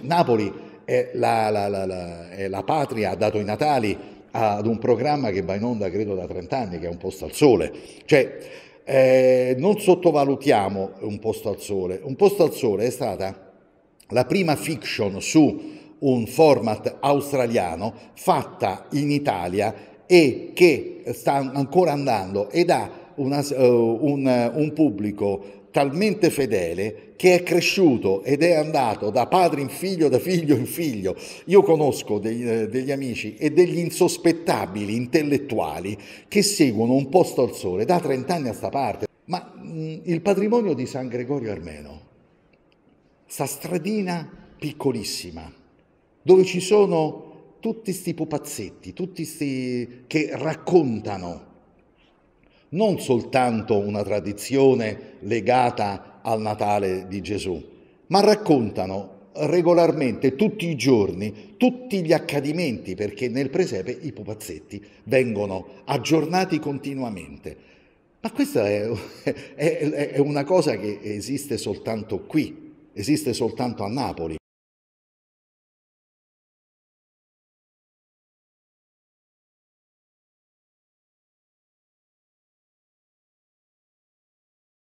Napoli è la, la, la, è la, patria, ha dato i natali ad un programma che va in onda credo da 30 anni, che è Un posto al sole. Cioè, eh, non sottovalutiamo Un posto al sole. Un posto al sole è stata la prima fiction su un format australiano fatta in Italia e che sta ancora andando ed ha una, eh, un, un pubblico talmente fedele che è cresciuto ed è andato da padre in figlio, da figlio in figlio. Io conosco degli, eh, degli, amici e degli insospettabili intellettuali che seguono un posto al sole da 30 anni a sta parte. Ma mh, mm, il patrimonio di San Gregorio Armeno, sta stradina piccolissima, dove ci sono tutti questi pupazzetti, tutti questi che raccontano non soltanto una tradizione legata al Natale di Gesù, ma raccontano regolarmente, tutti i giorni, tutti gli accadimenti, perché nel presepe i pupazzetti vengono aggiornati continuamente. Ma questa è, è, è una cosa che esiste soltanto qui, esiste soltanto a Napoli.